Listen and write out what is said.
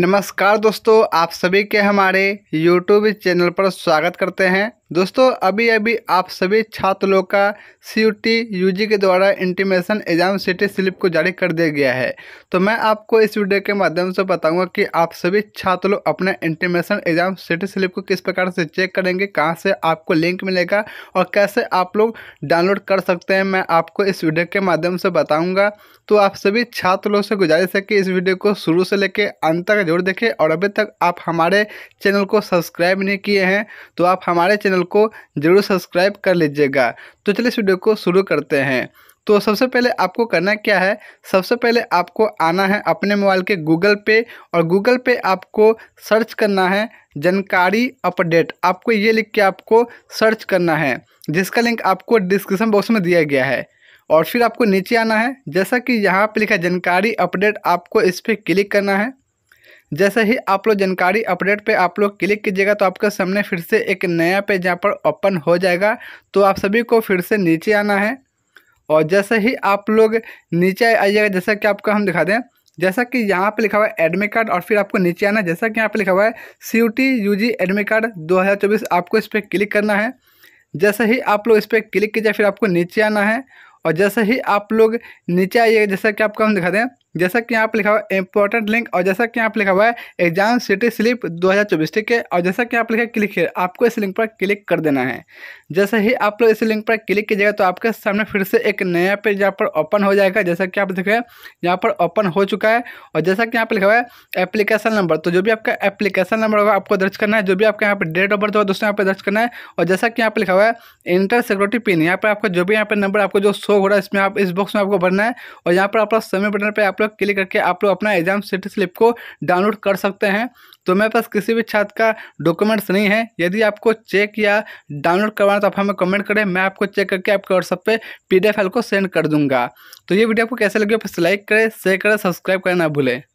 नमस्कार दोस्तों आप सभी के हमारे YouTube चैनल पर स्वागत करते हैं दोस्तों अभी अभी आप सभी छात्र लोग का C U T U G के द्वारा इंटीमेशन एग्जाम सिटी स्लिप को जारी कर दिया गया है तो मैं आपको इस वीडियो के माध्यम से बताऊंगा कि आप सभी छात्र लोग अपना इंटीमेशन एग्जाम सिटी स्लिप को किस प्रकार से चेक करेंगे कहाँ से आपको लिंक मिलेगा और कैसे आप लोग डाउनलोड कर सकते हैं मैं आपको इस वीडियो के माध्यम से बताऊँगा तो आप सभी छात्र लोग से गुजारिश है कि इस वीडियो को शुरू से लेकर अंत तक जरूर देखें और अभी तक आप हमारे चैनल को सब्सक्राइब नहीं किए हैं तो आप हमारे चैनल चैनल को ज़रूर सब्सक्राइब कर लीजिएगा तो चलिए इस वीडियो को शुरू करते हैं तो सबसे पहले आपको करना क्या है सबसे पहले आपको आना है अपने मोबाइल के गूगल पे और गूगल पे आपको सर्च करना है जानकारी अपडेट आपको ये लिख के आपको सर्च करना है जिसका लिंक आपको डिस्क्रिप्शन बॉक्स में दिया गया है और फिर आपको नीचे आना है जैसा कि यहाँ पर लिखा जानकारी अपडेट आपको इस पर क्लिक करना है जैसे ही आप लोग जानकारी अपडेट पे आप लोग क्लिक कीजिएगा तो आपके सामने फिर से एक नया पेज यहाँ पर ओपन हो जाएगा तो आप सभी को फिर से नीचे आना है और जैसे ही आप लोग नीचे आइएगा जैसा कि आपको हम दिखा दें जैसा कि यहाँ पे लिखा हुआ है एडमिट कार्ड और फिर आपको नीचे आना है जैसा कि यहाँ पे लिखा हुआ है C U T U G admit card दो हज़ार चौबीस आपको इस पर क्लिक करना है जैसे ही आप लोग इस पर क्लिक कीजिए फिर आपको नीचे आना है और जैसे ही आप लोग नीचे आइएगा जैसा कि आपको हम दिखा दें जैसा कि यहाँ पर लिखा हुआ है इंपॉर्टेंट लिंक और जैसा कि यहाँ पर लिखा हुआ है एग्जाम सिटी स्लिप 2024 ठीक है और जैसा कि यहाँ लिखा है क्लिक है आपको इस लिंक पर क्लिक कर देना है जैसे ही आप लोग इस लिंक पर क्लिक कीजिएगा तो आपके सामने फिर से एक नया पेज यहाँ पर ओपन हो जाएगा जैसा कि आप देखें यहाँ पर ओपन हो चुका है और जैसा कि यहाँ पर लिखा हुआ है एप्लीकेशन नंबर तो जो भी आपका एप्लीकेशन नंबर होगा आपको दर्ज करना है जो भी आपका यहाँ पर डेट ऑफ बर्थ होगा दोस्तों यहाँ पर दर्ज करना है और जैसा कि यहाँ पर लिखा हुआ है इंटर सिक्योरिटी पिन यहाँ पर आपका जो भी यहाँ पर नंबर आपको जो शो हो रहा है इसमें आप इस बॉक्स में आपको भरना है और यहाँ पर आप समय बटन पर आप लोग क्लिक करके आप लोग अपना एग्जाम सेट स्लिप को डाउनलोड कर सकते हैं तो मेरे पास किसी भी छात्र का डॉक्यूमेंट्स नहीं है यदि आपको चेक या डाउनलोड करवाना तो आप हमें कमेंट करें मैं आपको चेक करके आपके व्हाट्सअप पे पीडीएफ फाइल को सेंड कर दूंगा तो ये वीडियो आपको कैसे लगे लाइक करें शेयर करें सब्सक्राइब करें ना भूलें